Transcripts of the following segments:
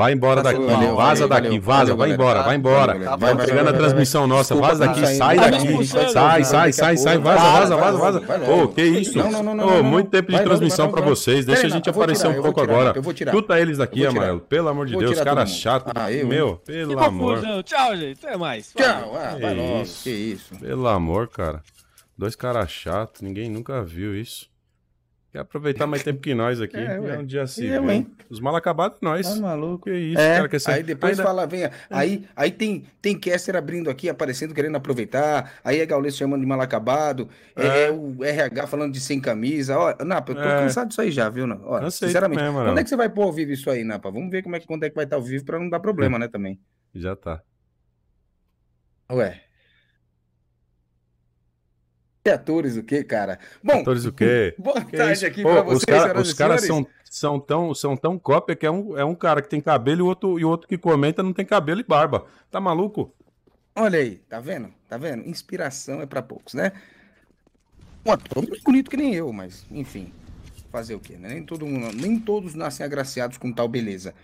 Vai embora daqui, valeu, vaza valeu, daqui, valeu, vaza, vai embora, vai embora. Tá, tá vai pegando tá, a tá, transmissão nossa, Desculpa, vaza daqui, sai daqui, sai, sai, sai, sai, vaza, vaza, vaza, vaza. Ô, oh, que isso? Não, não, não, oh, muito tempo de transmissão para vocês, deixa a gente aparecer um pouco agora. Chuta eles daqui, Amarelo, pelo amor de Deus, cara chato. Ah, Meu, pelo amor. Tchau, gente, até mais. Tchau, ah, vai logo, que isso. Pelo amor, cara. Dois caras chatos, ninguém nunca viu isso. Quer aproveitar mais tempo que nós aqui. É, é um dia assim. Eu, né? hein? Os mal acabados, nós. Tá maluco. Que isso, é, cara Aí depois Ainda... fala, vem. É. Aí, aí tem, tem Kester abrindo aqui, aparecendo, querendo aproveitar. Aí é Gaules chamando de mal acabado. É. é, é o RH falando de sem camisa. Ó, Napa, eu tô é. cansado disso aí já, viu? Olha, sinceramente. Mesmo, quando é que você vai pôr ao vivo isso aí, Napa? Vamos ver como é que, quando é que vai estar ao vivo pra não dar problema, né, também. Já tá. Ué. Atores o quê, cara? Bom, atores o quê? Boa que tarde aqui para vocês, cara, Os caras são, tão, são tão cópia que é um, é um cara que tem cabelo e o outro, e outro que comenta não tem cabelo e barba. Tá maluco? Olha aí, tá vendo? Tá vendo? Inspiração é para poucos, né? Um ator bonito que nem eu, mas enfim, fazer o quê? Né? Nem, todo mundo, nem todos nascem agraciados com tal beleza.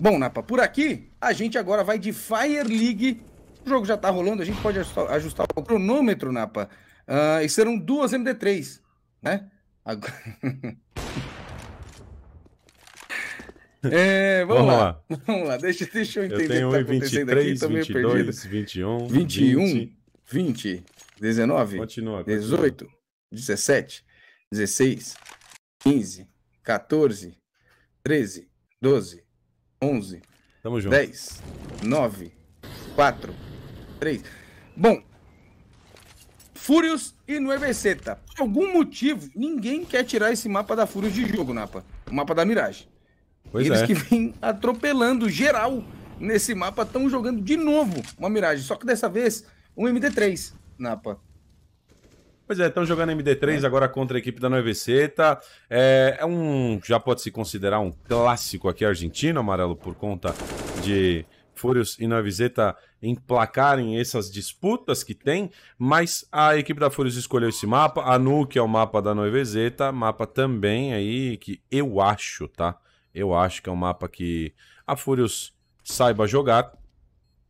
Bom, Napa, por aqui a gente agora vai de Fire League o jogo já tá rolando, a gente pode ajustar, o cronômetro, Napa. Uh, e serão duas MD3, né? Agora... É, vamos, vamos lá. lá. Vamos lá, deixa, deixa eu entender eu tenho o que tá 23, acontecendo aqui, 22, meio 21, 21, 20, 20 19, continua, 18, 17, 16, 15, 14, 13, 12, 11, Tamo junto. 10, 9, 4, 3. Bom, Furious e Nueva Seta. Por algum motivo, ninguém quer tirar esse mapa da Furious de jogo, Napa. O mapa da Mirage. Pois Eles é. que vêm atropelando geral nesse mapa estão jogando de novo uma Mirage. Só que dessa vez, um MD3, Napa. Pois é, estão jogando MD3 é. agora contra a equipe da Nueva Seta. É, é um. Já pode se considerar um clássico aqui argentino, amarelo, por conta de Fúrios e Noviseta emplacarem essas disputas que tem, mas a equipe da Fúrias escolheu esse mapa, a Nu, que é o mapa da Noviseta, mapa também aí que eu acho, tá? Eu acho que é um mapa que a Fúrias saiba jogar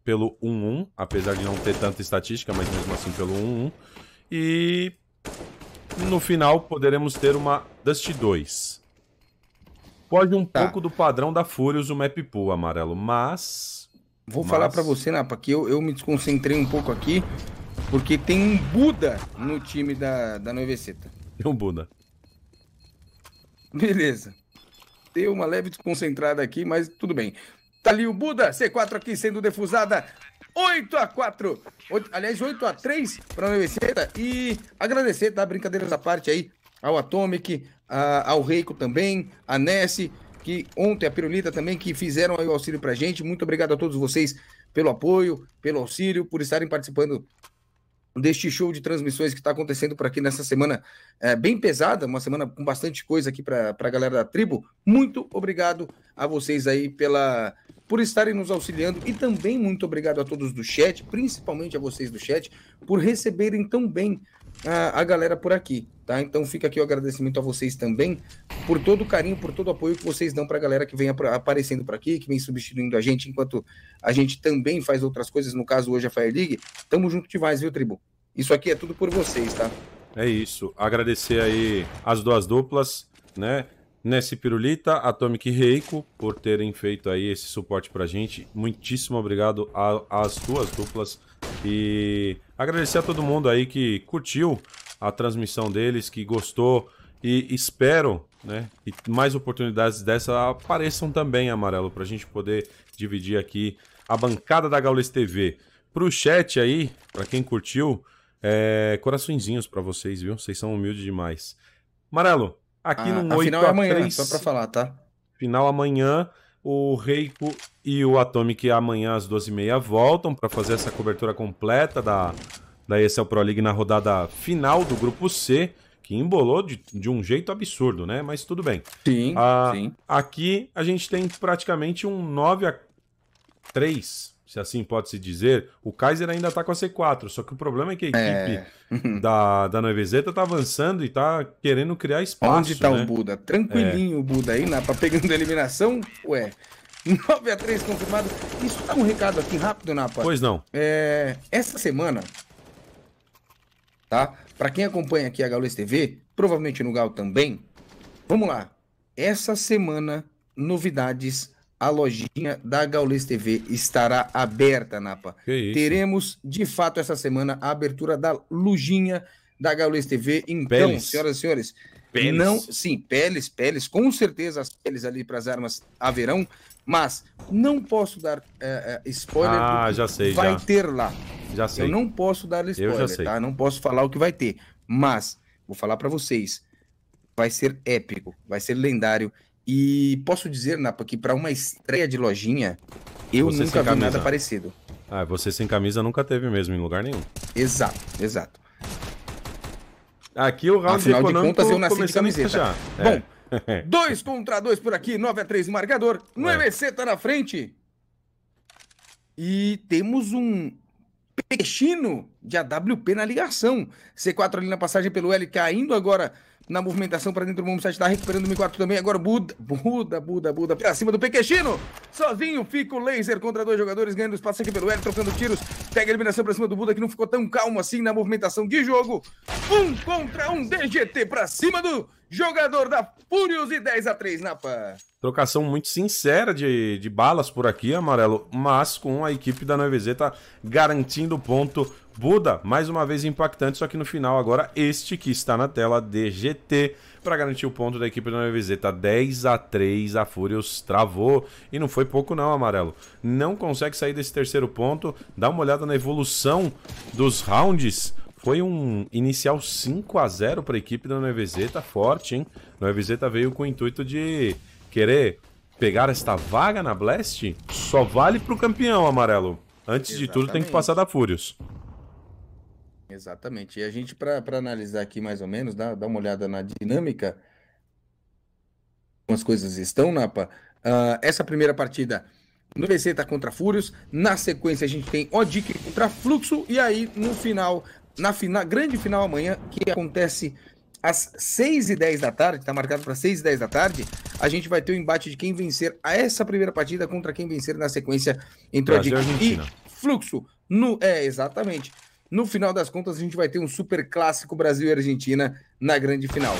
pelo 1-1, apesar de não ter tanta estatística, mas mesmo assim pelo 1-1. E no final poderemos ter uma Dust 2. Pode um tá. pouco do padrão da Furious, o Map Pool amarelo, mas Vou Mas... falar pra você, Napa, que eu, eu me desconcentrei um pouco aqui, porque tem um Buda no time da, da Noiveceta. Tem um Buda. Beleza. Dei uma leve desconcentrada aqui, mas tudo bem. Tá ali o Buda, C4 aqui sendo defusada. 8 a 4 8, aliás, 8 a 3 para a Noiveceta. E agradecer, tá? Brincadeiras à parte aí ao Atomic, a, ao Reiko também, a Nessie, que ontem, a Pirulita também, que fizeram o auxílio pra gente. Muito obrigado a todos vocês pelo apoio, pelo auxílio, por estarem participando deste show de transmissões que está acontecendo por aqui nessa semana é, bem pesada, uma semana com bastante coisa aqui para a galera da tribo. Muito obrigado a vocês aí pela por estarem nos auxiliando e também muito obrigado a todos do chat, principalmente a vocês do chat, por receberem tão bem a, a galera por aqui, tá? Então fica aqui o agradecimento a vocês também por todo o carinho, por todo o apoio que vocês dão para a galera que vem aparecendo por aqui, que vem substituindo a gente enquanto a gente também faz outras coisas, no caso hoje a Fire League. Tamo junto demais, viu, tribo? Isso aqui é tudo por vocês, tá? É isso. Agradecer aí as duas duplas, né? Nesse Pirulita, Atomic Reiko, por terem feito aí esse suporte pra gente. Muitíssimo obrigado às duas duplas. E agradecer a todo mundo aí que curtiu a transmissão deles, que gostou. E espero, né, que mais oportunidades dessa apareçam também, Amarelo, pra gente poder dividir aqui a bancada da Gaules TV. Pro chat aí, pra quem curtiu, é, coraçõezinhos para vocês, viu? Vocês são humildes demais. Amarelo, aqui ah, no 8 final é amanhã, 3, só para falar, tá? Final amanhã, o Reiko e o Atomic amanhã às 12h30 voltam para fazer essa cobertura completa da, da ESL Pro League na rodada final do grupo C, que embolou de, de um jeito absurdo, né? Mas tudo bem. Sim, ah, sim. Aqui a gente tem praticamente um 9 a 3 se assim pode se dizer, o Kaiser ainda está com a C4. Só que o problema é que a equipe é. da, da Novezeta está avançando e está querendo criar espaço. Onde está né? o Buda? Tranquilinho é. o Buda aí, Napa, pegando a eliminação. Ué, 9x3 confirmado. Isso dá um recado aqui rápido, Napa. Pois não. É, essa semana, tá? Para quem acompanha aqui a Gaules TV, provavelmente no Gal também, vamos lá. Essa semana, novidades a lojinha da Gaules TV estará aberta, Napa. Teremos, de fato, essa semana a abertura da lojinha da Gaules TV. Então, Peles. senhoras e senhores, Peles. não, sim, peles, peles, com certeza as peles ali para as armas haverão, mas não posso dar é, spoiler. Ah, já sei. Vai já. ter lá. Já sei. Eu não posso dar spoiler, Eu já sei. tá? Não posso falar o que vai ter, mas vou falar para vocês. Vai ser épico, vai ser lendário e posso dizer, Napa, que para uma estreia de lojinha, eu você nunca vi nada parecido. Ah, você sem camisa nunca teve mesmo em lugar nenhum. Exato, exato. Aqui o round Afinal de, econômico de contas, eu nasci de camiseta. Já. Bom, 2 é. contra 2 por aqui, 9 a 3 marcador. No é. EBC tá na frente. E temos um peixino de AWP na ligação. C4 ali na passagem pelo L, caindo agora na movimentação para dentro do Mombsite, está recuperando o 4 também. Agora Buda, Buda, Buda, Buda, para cima do Pequechino. Sozinho fica o laser contra dois jogadores, ganhando espaço aqui pelo L, trocando tiros. Pega a eliminação para cima do Buda, que não ficou tão calmo assim na movimentação de jogo. Um contra um DGT para cima do jogador da Furious e 10 a 3 na PAN. Trocação muito sincera de, de balas por aqui, Amarelo, mas com a equipe da 9Z tá garantindo ponto Buda, mais uma vez impactante, só que no final agora este que está na tela, DGT, para garantir o ponto da equipe da NVZ. Tá 10 a 3 a Furious travou. E não foi pouco não, Amarelo. Não consegue sair desse terceiro ponto. Dá uma olhada na evolução dos rounds. Foi um inicial 5 a 0 para a equipe da NVZ, tá forte, hein? A NVZ veio com o intuito de querer pegar esta vaga na Blast. Só vale para o campeão, Amarelo. Antes Exatamente. de tudo, tem que passar da Furious. Exatamente. E a gente, para analisar aqui mais ou menos, dá, dá uma olhada na dinâmica, como as coisas estão, Napa. Uh, essa primeira partida no VC está contra Fúrios, na sequência a gente tem Odic contra Fluxo, e aí no final, na fina, grande final amanhã, que acontece às 6h10 da tarde, está marcado para 6h10 da tarde, a gente vai ter o embate de quem vencer a essa primeira partida contra quem vencer na sequência entre Odic e Fluxo. No, é, exatamente. No final das contas, a gente vai ter um super clássico Brasil e Argentina na grande final.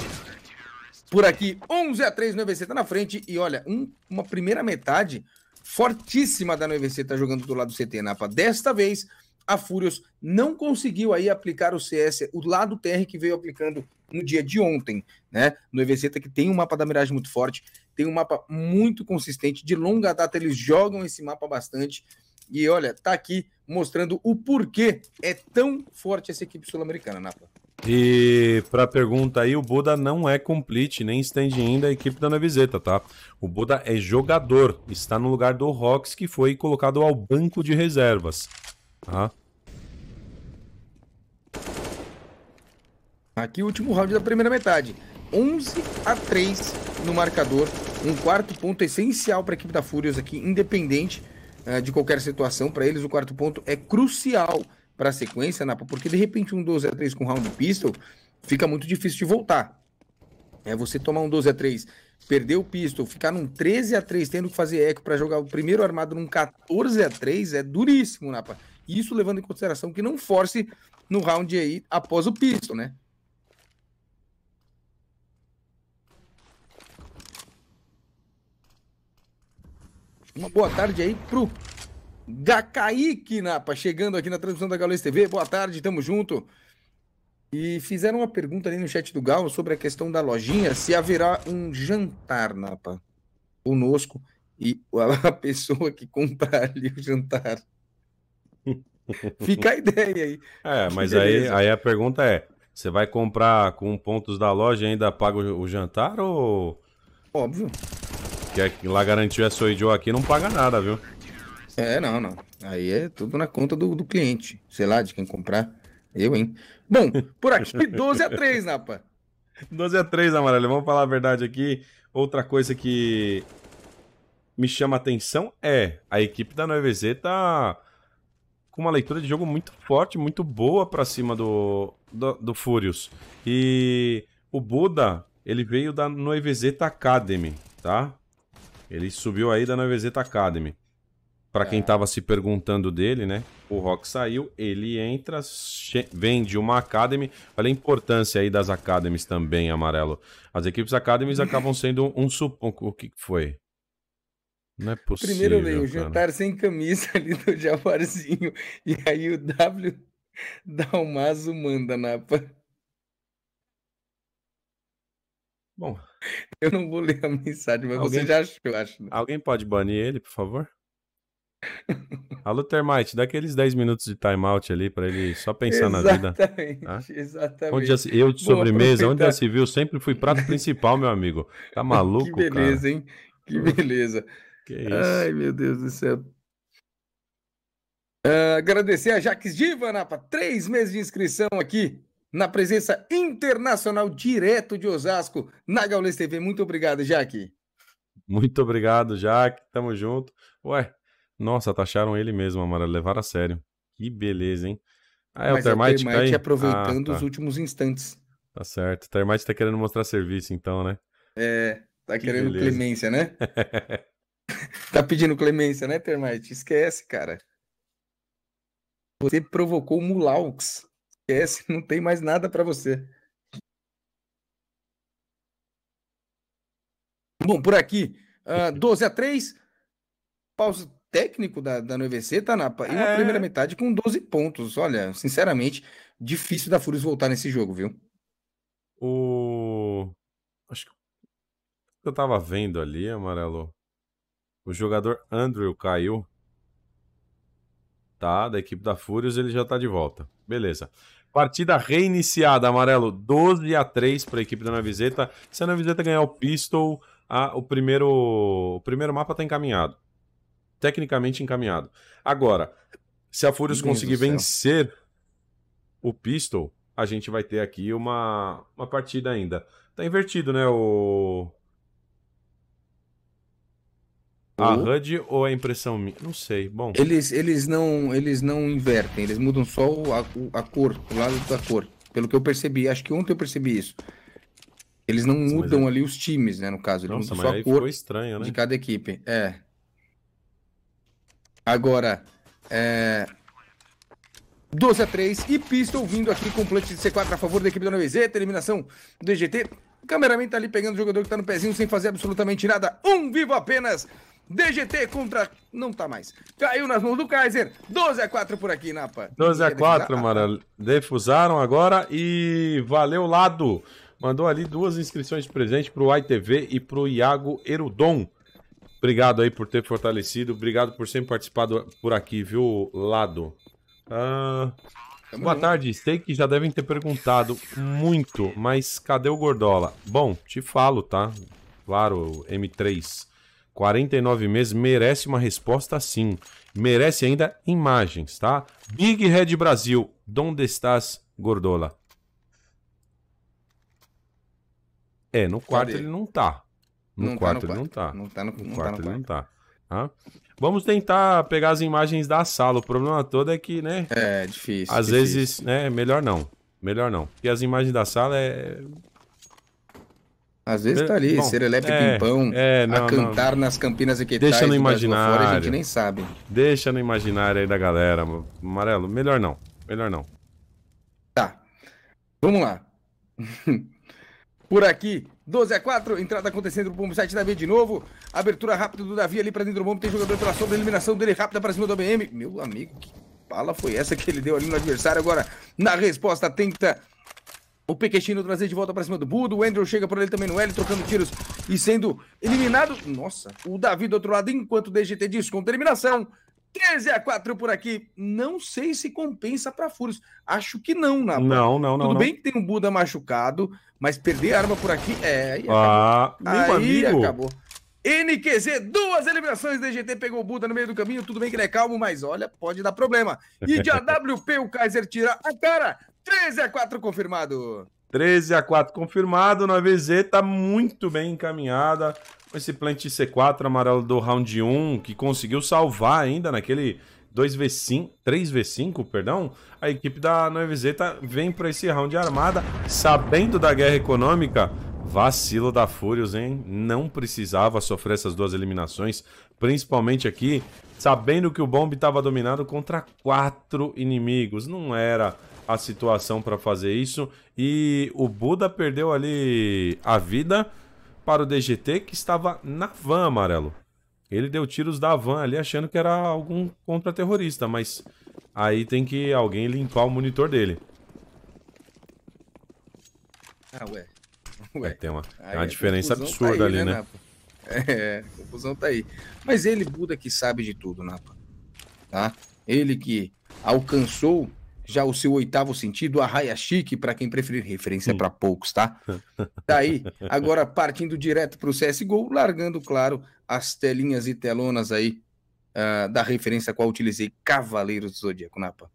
Por aqui, 11 a 3 no EVC tá na frente. E olha, um, uma primeira metade fortíssima da EVC tá jogando do lado do CT, Napa. Desta vez, a Furious não conseguiu aí aplicar o CS, o lado TR que veio aplicando no dia de ontem, né? No EVC tá que tem um mapa da miragem muito forte, tem um mapa muito consistente, de longa data eles jogam esse mapa bastante e olha, tá aqui mostrando o porquê é tão forte essa equipe sul-americana, Napa. E para pergunta aí, o Buda não é complete nem stand-in da equipe da Neviseta, tá? O Buda é jogador, está no lugar do Rox que foi colocado ao banco de reservas, tá? Aqui o último round da primeira metade. 11 a 3 no marcador. Um quarto ponto essencial para a equipe da Furious aqui, independente ah, de qualquer situação. Para eles, o quarto ponto é crucial para a sequência, Napa, porque de repente um 12 a 3 com round pistol fica muito difícil de voltar. É você tomar um 12 a 3, perder o pistol, ficar num 13 a 3 tendo que fazer eco para jogar o primeiro armado num 14 a 3 é duríssimo, Napa. Isso levando em consideração que não force no round aí após o pistol, né? Uma boa tarde aí pro Gakaique Napa, chegando aqui na transmissão da Gaules TV. Boa tarde, tamo junto. E fizeram uma pergunta ali no chat do Gal sobre a questão da lojinha, se haverá um jantar, Napa, conosco e a pessoa que comprar ali o jantar. Fica a ideia aí. É, mas aí, aí a pergunta é: você vai comprar com pontos da loja e ainda paga o jantar ou. Óbvio. É que lá garantiu essa OIDO aqui não paga nada, viu? É, não, não. Aí é tudo na conta do, do cliente. Sei lá, de quem comprar. Eu, hein? Bom, por aqui 12 a 3, Napa. 12 a 3, Amarelo. Vamos falar a verdade aqui. Outra coisa que me chama a atenção é a equipe da NoVZ tá com uma leitura de jogo muito forte, muito boa para cima do, do, do Furious. E o Buda, ele veio da NoVZ Academy, tá? Ele subiu aí da Nevezeta Academy. Para quem é. tava se perguntando dele, né? O Rock saiu, ele entra, vende uma Academy. Olha a importância aí das Academies também, Amarelo. As equipes Academies acabam sendo um, suponho. O que foi? Não é possível. Primeiro veio o jantar sem camisa ali do Javarzinho. E aí o W Dalmazo manda, Napa. Bom, Eu não vou ler a mensagem, mas alguém, você já achou, eu acho. Né? Alguém pode banir ele, por favor? Alô, Termite, dá aqueles 10 minutos de timeout ali para ele só pensar na vida. Tá? Exatamente. Exatamente. Onde se, é eu de sobremesa, onde já se viu, sempre fui prato principal, meu amigo. Tá maluco, cara? Que beleza, cara? hein? Que beleza. Que isso? Ai, meu Deus do céu. Uh, agradecer a Jaques Diva, Napa. Três meses de inscrição aqui na presença internacional direto de Osasco, na Gaules TV. Muito obrigado, Jaque. Muito obrigado, Jaque. Tamo junto. Ué, nossa, taxaram ele mesmo, Amara. Levaram a sério. Que beleza, hein? Ah, é Mas é o Termite, é Termite tá aproveitando ah, tá. os últimos instantes. Tá certo. O Termite tá querendo mostrar serviço, então, né? É, tá que querendo beleza. clemência, né? tá pedindo clemência, né, Termite? Esquece, cara. Você provocou o Mulaux esquece, não tem mais nada para você. Bom, por aqui, uh, ah, 12 a 3, pausa técnico da, da NVC tá na e uma é... primeira metade com 12 pontos. Olha, sinceramente, difícil da Fúrios voltar nesse jogo, viu? O acho que eu tava vendo ali, amarelo. O jogador Andrew caiu. Tá, da equipe da Fúrios, ele já tá de volta. Beleza. Partida reiniciada, amarelo, 12 a 3 para a equipe da Naviseta. Se a Naviseta ganhar o Pistol, a, o, primeiro, o primeiro mapa está encaminhado. Tecnicamente encaminhado. Agora, se a Furious conseguir vencer o Pistol, a gente vai ter aqui uma, uma partida ainda. Tá invertido, né, o, a HUD ou a impressão minha? Não sei. Bom. Eles, eles, não, eles não invertem, eles mudam só a, a cor, o lado da cor. Pelo que eu percebi, acho que ontem eu percebi isso. Eles não Nossa, mudam é- ali os times, né? No caso, eles Nossa, mudam só a cor estranho, né? de cada equipe. É. Agora, é... 12 a 3 e Pistol vindo aqui com plant de C4 a favor da equipe da Novezeta, eliminação do EGT. O cameraman tá ali pegando o jogador que tá no pezinho sem fazer absolutamente nada. Um vivo apenas DGT contra. Não tá mais. Caiu nas mãos do Kaiser. 12 a 4 por aqui, Napa. 12 a 4, Mara. Defusaram agora e valeu lado. Mandou ali duas inscrições de presente pro ITV e pro Iago Erudon. Obrigado aí por ter fortalecido. Obrigado por sempre participado por aqui, viu, Lado? Ah, boa tarde, Steak. Já devem ter perguntado muito, mas cadê o Gordola? Bom, te falo, tá? Claro, M3. 49 meses merece uma resposta sim. Merece ainda imagens, tá? Big Red Brasil, onde estás, Gordola? É, no quarto Cadê? ele não tá. No não tá quarto ele não tá. Não tá no, no tá quarto ele não tá. Ah. Vamos tentar pegar as imagens da sala. O problema todo é que, né? É, difícil. Às difícil. vezes, né? Melhor não. Melhor não. Porque as imagens da sala é às vezes tá ali, Bom, elepe é, Pimpão, é, não, a cantar não. nas Campinas e Quetais, Deixa no imaginário. Fora, a gente nem sabe. Deixa no imaginário aí da galera, Amarelo. Melhor não, melhor não. Tá, vamos lá. Por aqui, 12 a 4, entrada acontecendo pro bombo 7 da V de novo. Abertura rápida do Davi ali pra dentro do bombo, tem jogador pela sombra, eliminação dele rápida pra cima do ABM. Meu amigo, que bala foi essa que ele deu ali no adversário. Agora, na resposta, tenta o Pequetino trazer de volta para cima do Budo. O Andrew chega por ele também no L, trocando tiros e sendo eliminado. Nossa, o Davi do outro lado, enquanto o DGT diz com terminação 13 a 4 por aqui. Não sei se compensa para Furos. Acho que não, na Não, não, não. Tudo não. bem que tem um Buda machucado, mas perder a arma por aqui é. Aí ah, acabou. aí amigo. acabou. NQZ, duas eliminações, DGT pegou o Buda no meio do caminho, tudo bem que ele é calmo, mas olha, pode dar problema. E de AWP, o Kaiser tira a cara, 13 a 4 confirmado. 13 a 4 confirmado. 9Z tá muito bem encaminhada. Com esse plant C4 amarelo do round 1, que conseguiu salvar ainda naquele 2v5, 3v5, perdão, a equipe da 9Z tá, vem para esse round armada, sabendo da guerra econômica. Vacilo da Furious, hein? Não precisava sofrer essas duas eliminações, principalmente aqui, sabendo que o Bomb estava dominado contra quatro inimigos. Não era a situação para fazer isso. E o Buda perdeu ali a vida para o DGT que estava na van, amarelo. Ele deu tiros da van ali achando que era algum contra-terrorista, mas aí tem que alguém limpar o monitor dele. Ah, ué. É, ué. É, tem uma, tem uma diferença tá absurda tá aí, ali, né? né? É, a confusão tá aí. Mas ele, Buda, que sabe de tudo, Napa. Tá? Ele que alcançou já o seu oitavo sentido, a raia chique, para quem preferir, referência hum. para poucos, tá? Daí, agora partindo direto para o CSGO, largando, claro, as telinhas e telonas aí uh, da referência a qual utilizei, Cavaleiros do Zodíaco, Napa.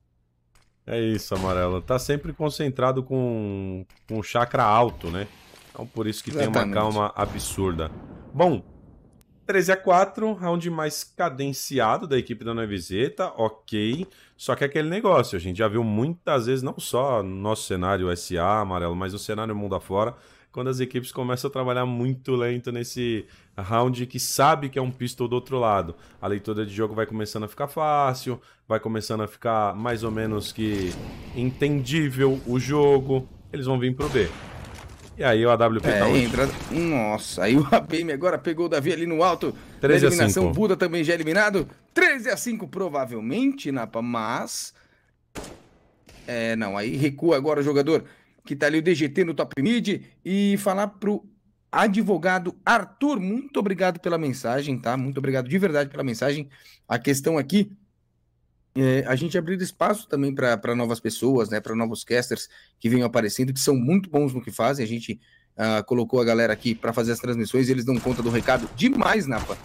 É isso, Amarelo. Tá sempre concentrado com, com chakra alto, né? Então por isso que Exatamente. tem uma calma absurda. Bom, 13 a 4, round mais cadenciado da equipe da Noivizeta, ok. Só que é aquele negócio, a gente já viu muitas vezes, não só no nosso cenário SA, amarelo, mas no cenário mundo afora, quando as equipes começam a trabalhar muito lento nesse round que sabe que é um pistol do outro lado. A leitura de jogo vai começando a ficar fácil, vai começando a ficar mais ou menos que entendível o jogo, eles vão vir pro B. E aí o AWP tá é, tá entra... Nossa, aí o APM agora pegou o Davi ali no alto. 13 na eliminação, a 5. Buda também já eliminado. 13 a 5 provavelmente, Napa, mas... É, não, aí recua agora o jogador que tá ali o DGT no top mid e falar pro advogado Arthur, muito obrigado pela mensagem, tá? Muito obrigado de verdade pela mensagem. A questão aqui é, a gente abrir espaço também para novas pessoas, né, para novos casters que venham aparecendo, que são muito bons no que fazem. A gente uh, colocou a galera aqui para fazer as transmissões e eles dão conta do recado demais, Napa.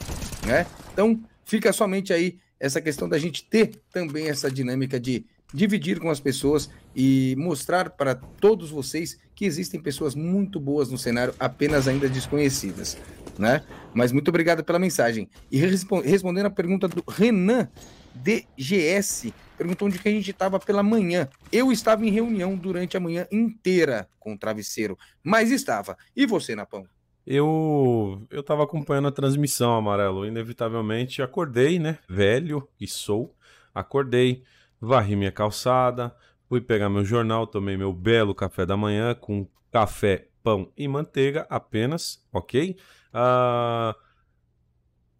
Né? Então, fica somente aí essa questão da gente ter também essa dinâmica de dividir com as pessoas e mostrar para todos vocês que existem pessoas muito boas no cenário, apenas ainda desconhecidas, né? Mas muito obrigado pela mensagem. E respondendo a pergunta do Renan, DGS perguntou onde que a gente estava pela manhã. Eu estava em reunião durante a manhã inteira com o travesseiro, mas estava. E você, Napão? Eu eu estava acompanhando a transmissão, Amarelo. Inevitavelmente acordei, né? Velho que sou, acordei, varri minha calçada, fui pegar meu jornal, tomei meu belo café da manhã com café, pão e manteiga apenas, ok? Ah. Uh...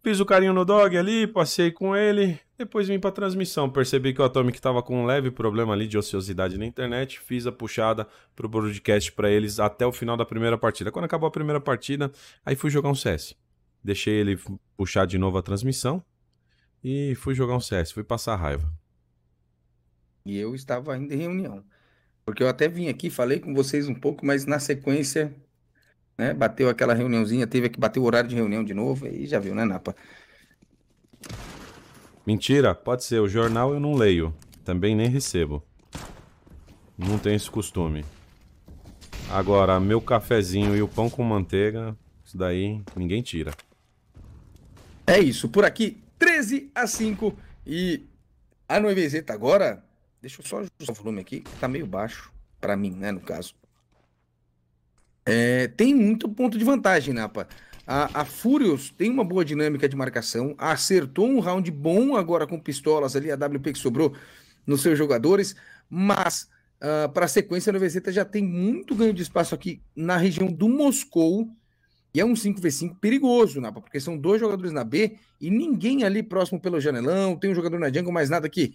Fiz o carinho no dog ali, passei com ele, depois vim para transmissão, percebi que o Atomic estava com um leve problema ali de ociosidade na internet, fiz a puxada pro broadcast para eles até o final da primeira partida. Quando acabou a primeira partida, aí fui jogar um CS. Deixei ele puxar de novo a transmissão e fui jogar um CS, fui passar raiva. E eu estava ainda em reunião. Porque eu até vim aqui, falei com vocês um pouco, mas na sequência, né, bateu aquela reuniãozinha, teve que bater o horário de reunião de novo, aí já viu, né, Napa? Mentira, pode ser. O jornal eu não leio. Também nem recebo. Não tenho esse costume. Agora, meu cafezinho e o pão com manteiga, isso daí ninguém tira. É isso, por aqui 13 a 5 e a Noivezeta agora, deixa eu só ajustar o volume aqui, tá meio baixo para mim, né, no caso. É, tem muito ponto de vantagem, né, Né, a, a Furious tem uma boa dinâmica de marcação, acertou um round bom agora com pistolas ali, a WP que sobrou nos seus jogadores, mas uh, ah, para a sequência, a Novezeta já tem muito ganho de espaço aqui na região do Moscou, e é um 5v5 perigoso, Napa, porque são dois jogadores na B e ninguém ali próximo pelo janelão, tem um jogador na jungle, mas nada que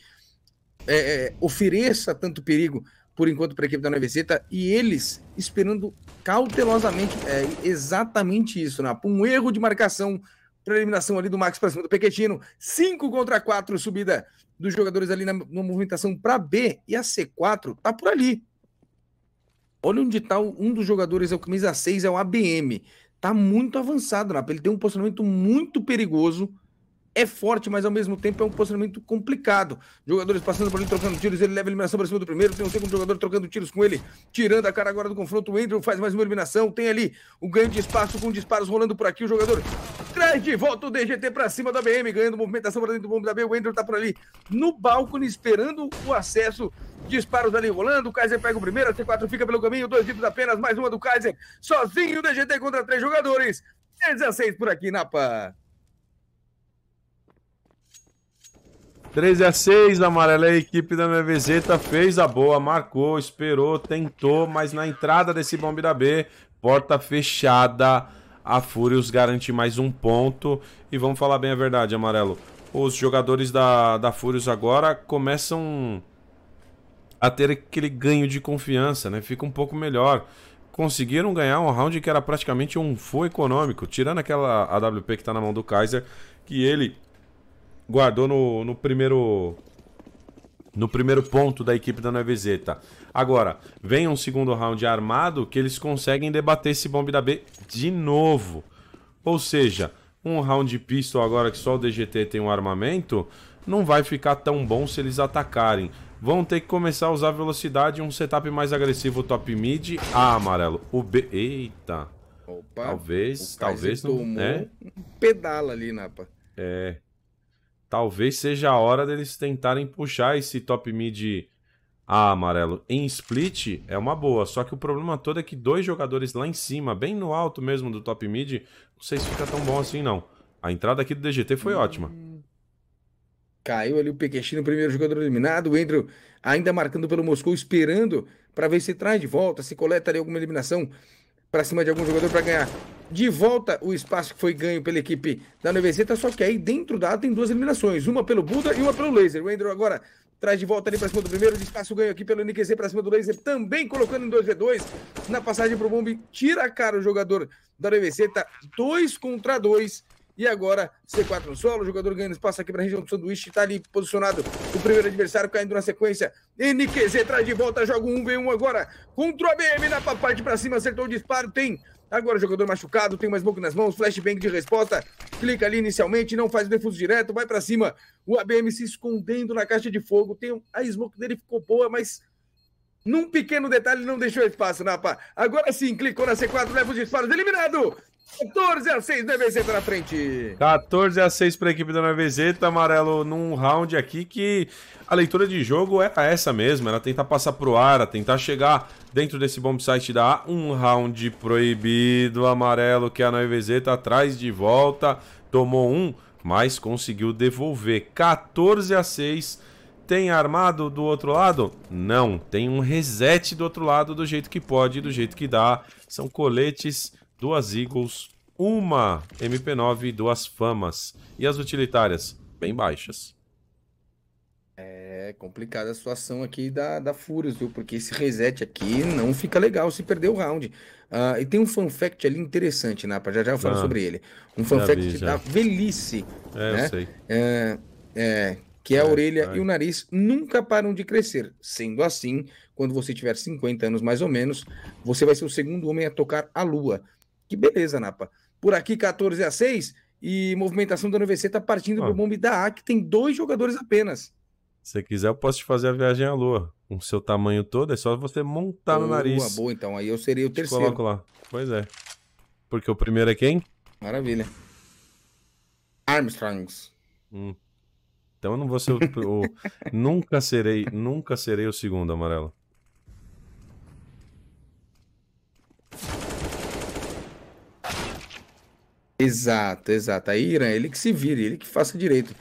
é, é, ofereça tanto perigo por enquanto, para a equipe da Universita, e eles esperando cautelosamente é, exatamente isso, né? um erro de marcação para eliminação ali do Max para cima do Pequetino. 5 contra 4, subida dos jogadores ali na, na movimentação para B, e a C4 tá por ali. Olha onde está um dos jogadores, é o camisa 6, é o ABM. Tá muito avançado, Napa. Ele tem um posicionamento muito perigoso é forte, mas ao mesmo tempo é um posicionamento complicado. Jogadores passando por ele, trocando tiros, ele leva a eliminação para cima do primeiro, tem um segundo jogador trocando tiros com ele, tirando a cara agora do confronto, o Andrew faz mais uma eliminação, tem ali o ganho de espaço com disparos rolando por aqui, o jogador de volta o DGT para cima da BM, ganhando movimentação para dentro do bombe da B, o Andrew tá por ali no balcão esperando o acesso, disparos ali rolando, o Kaiser pega o primeiro, a c 4 fica pelo caminho, dois tipos apenas, mais uma do Kaiser, sozinho o DGT contra três jogadores, 16 por aqui na PAN. 13 a 6, amarelo a equipe da minha vezeta tá, fez a boa, marcou, esperou, tentou, mas na entrada desse bombe da B, porta fechada, a Furious garante mais um ponto. E vamos falar bem a verdade, amarelo. Os jogadores da, da Furious agora começam a ter aquele ganho de confiança, né? Fica um pouco melhor. Conseguiram ganhar um round que era praticamente um full econômico, tirando aquela AWP que está na mão do Kaiser, que ele guardou no, no primeiro no primeiro ponto da equipe da Zeta. Agora, vem um segundo round armado que eles conseguem debater esse bombe da B de novo. Ou seja, um round de pistol agora que só o DGT tem um armamento, não vai ficar tão bom se eles atacarem. Vão ter que começar a usar velocidade e um setup mais agressivo top mid. Ah, amarelo. O B... Eita. Opa, talvez, talvez não. Tomou é. um pedala ali, Napa. Né, é talvez seja a hora deles tentarem puxar esse top mid a amarelo em split é uma boa, só que o problema todo é que dois jogadores lá em cima, bem no alto mesmo do top mid, não sei se fica tão bom assim não. A entrada aqui do DGT foi hum... ótima. Caiu ali o Pequechino, primeiro jogador eliminado. O Andrew ainda marcando pelo Moscou, esperando para ver se traz de volta, se coleta ali alguma eliminação para cima de algum jogador para ganhar de volta o espaço que foi ganho pela equipe da Nevezeta, só que aí dentro da A tem duas eliminações, uma pelo Buda e uma pelo Laser. O Andrew agora traz de volta ali para cima do primeiro, de espaço ganho aqui pelo NQZ para cima do Laser, também colocando em 2v2, na passagem pro Bombe, tira a cara o jogador da Nevezeta, 2 contra 2, e agora, C4 no solo, o jogador ganhando espaço aqui para a região do sanduíche, está ali posicionado o primeiro adversário caindo na sequência. NQZ traz de volta, joga um, vem um agora contra a BM na parte para cima, acertou o disparo, tem Agora o jogador machucado, tem mais smoke nas mãos, flashbang de resposta, clica ali inicialmente, não faz o defuso direto, vai para cima. O ABM se escondendo na caixa de fogo, tem a smoke dele ficou boa, mas num pequeno detalhe não deixou espaço, Napa. Agora sim, clicou na C4, leva os disparos, eliminado! 14 a 6 vezeta na frente. 14 a 6 para a equipe da vezeta amarelo num round aqui que a leitura de jogo era essa mesmo, era tentar passar pro ar, tentar chegar dentro desse bomb site da A, um round proibido, amarelo que a NVZ vezeta tá atrás de volta, tomou um, mas conseguiu devolver 14 a 6 tem armado do outro lado? Não, tem um reset do outro lado do jeito que pode, do jeito que dá. São coletes duas Eagles, uma MP9 e duas Famas. E as utilitárias? Bem baixas. É complicada a situação aqui da, da Furious, viu? Porque esse reset aqui não fica legal se perder o round. Uh, e tem um fan fact ali interessante, Napa. Né, pra Já já eu falo ah, sobre ele. Um fan fact vi, da velhice. É, né? eu sei. É, é, que é, a é, orelha e o nariz nunca param de crescer. Sendo assim, quando você tiver 50 anos mais ou menos, você vai ser o segundo homem a tocar a lua. Que beleza, Napa. Por aqui, 14 a 6 e movimentação da NVC está partindo ah. do bombe da A, que tem dois jogadores apenas. Se quiser, eu posso te fazer a viagem à lua. Com o seu tamanho todo, é só você montar boa, no nariz. Boa, boa, então. Aí eu serei o terceiro. coloco lá. Pois é. Porque o primeiro é quem? Maravilha. Armstrongs. Hum. Então eu não vou ser o, o... nunca serei, nunca serei o segundo, amarelo. Exato, exato. Aí, Irã, ele que se vire, ele que faça direito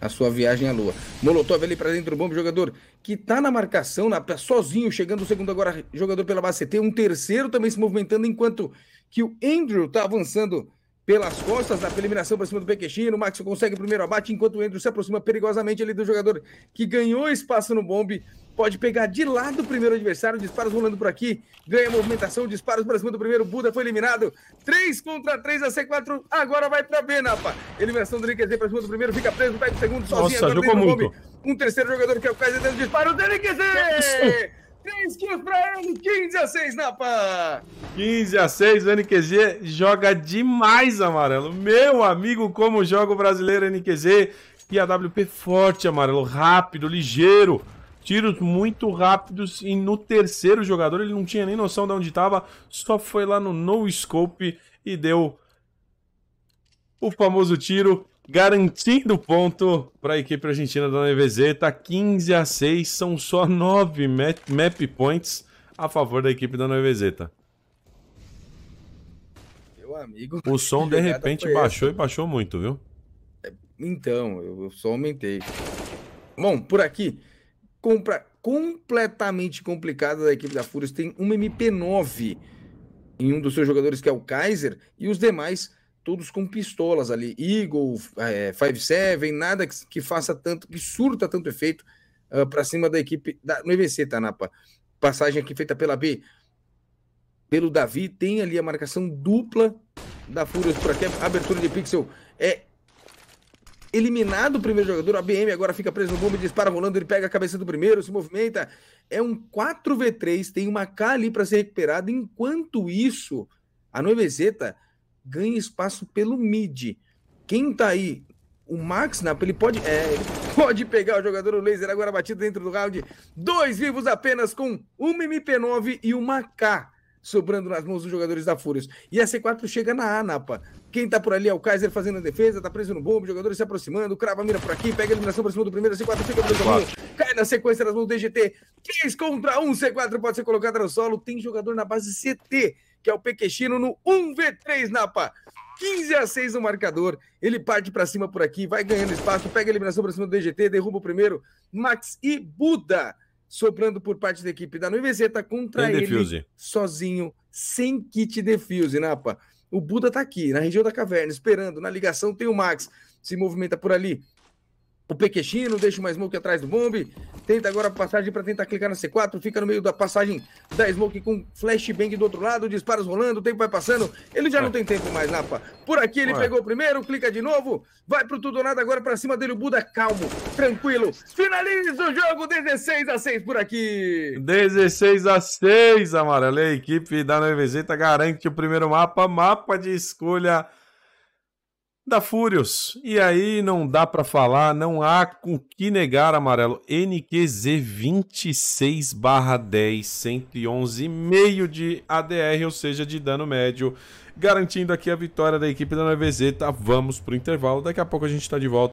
a sua viagem à Lua. Molotov ali para dentro, bom jogador que tá na marcação, na, tá sozinho, chegando o segundo agora jogador pela base CT, um terceiro também se movimentando, enquanto que o Andrew tá avançando pelas costas da eliminação para cima do Pequechino. O Max consegue o primeiro abate, enquanto o Andrew se aproxima perigosamente ali do jogador que ganhou espaço no bombe. Pode pegar de lado o primeiro adversário, disparos rolando por aqui, ganha movimentação, disparos para cima do primeiro, Buda foi eliminado. 3 contra 3, a C4 agora vai para B, Napa. Eliminação do NQZ para cima do primeiro, fica preso, pega o segundo sozinho. Nossa, jogou muito. Um terceiro jogador que é o Kaiser dando disparo do NQZ! 3 kills pra ele, 15 a 6 na 15 a 6, o NQZ joga demais, Amarelo. Meu amigo, como joga o brasileiro NQZ. E a WP forte, Amarelo, rápido, ligeiro. Tiros muito rápidos e no terceiro jogador ele não tinha nem noção de onde tava só foi lá no no scope e deu o famoso tiro garantindo ponto para a equipe argentina da NVZ. Tá 15 a 6, são só 9 map, map points a favor da equipe da Nevezeta. Tá? Meu amigo. O som de repente baixou essa. e baixou muito, viu? Então, eu só aumentei. Bom, por aqui, compra completamente complicada da equipe da Fúria. Tem uma MP9 em um dos seus jogadores, que é o Kaiser, e os demais todos com pistolas ali. Eagle, 5 Five Seven, nada que, que, faça tanto, que surta tanto efeito uh, ah, para cima da equipe da, no EVC, tá, Napa? Passagem aqui feita pela B. Pelo Davi, tem ali a marcação dupla da Furious por aqui. Abertura de pixel é eliminado o primeiro jogador. A BM agora fica preso no bombe, dispara rolando, ele pega a cabeça do primeiro, se movimenta. É um 4v3, tem uma K ali para ser recuperada. Enquanto isso, a Novezeta ganha espaço pelo mid. Quem tá aí? O Max Napa, ele pode, é, ele pode pegar o jogador o laser agora batido dentro do round. Dois vivos apenas com uma MP9 e uma K sobrando nas mãos dos jogadores da Fúria E a C4 chega na A, Napa. Quem tá por ali é o Kaiser fazendo a defesa, tá preso no bombo, jogadores se aproximando, crava, mira por aqui, pega a eliminação pra cima do primeiro, a C4 fica 2 segundo cai na sequência nas mãos do DGT, 3 contra 1, C4 pode ser colocada no solo, tem jogador na base CT, que é o Pequechino no 1v3, Napa. 15 a 6 no marcador. Ele parte para cima por aqui, vai ganhando espaço, pega a eliminação para cima do DGT, derruba o primeiro, Max e Buda sobrando por parte da equipe da Nuivezeta contra ele sozinho, sem kit defuse, Napa. Né, o Buda tá aqui, na região da caverna, esperando, na ligação tem o Max, se movimenta por ali, o Pequechino deixa uma smoke atrás do bombe. Tenta agora a passagem para tentar clicar na C4. Fica no meio da passagem da smoke com flashbang do outro lado. Disparos rolando, o tempo vai passando. Ele já não é. tem tempo mais, Napa. Por aqui ele pegou o primeiro, clica de novo. Vai pro tudo ou nada agora para cima dele. O Buda calmo, tranquilo. Finaliza o jogo 16 a 6 por aqui. 16 a 6, Amarelo. A equipe da NVZ garante o primeiro mapa. Mapa de escolha da Furious. E aí não dá para falar, não há com que negar, amarelo. NQZ 26 10, 111,5 de ADR, ou seja, de dano médio. Garantindo aqui a vitória da equipe da 9 tá? vamos pro intervalo. Daqui a pouco a gente tá de volta.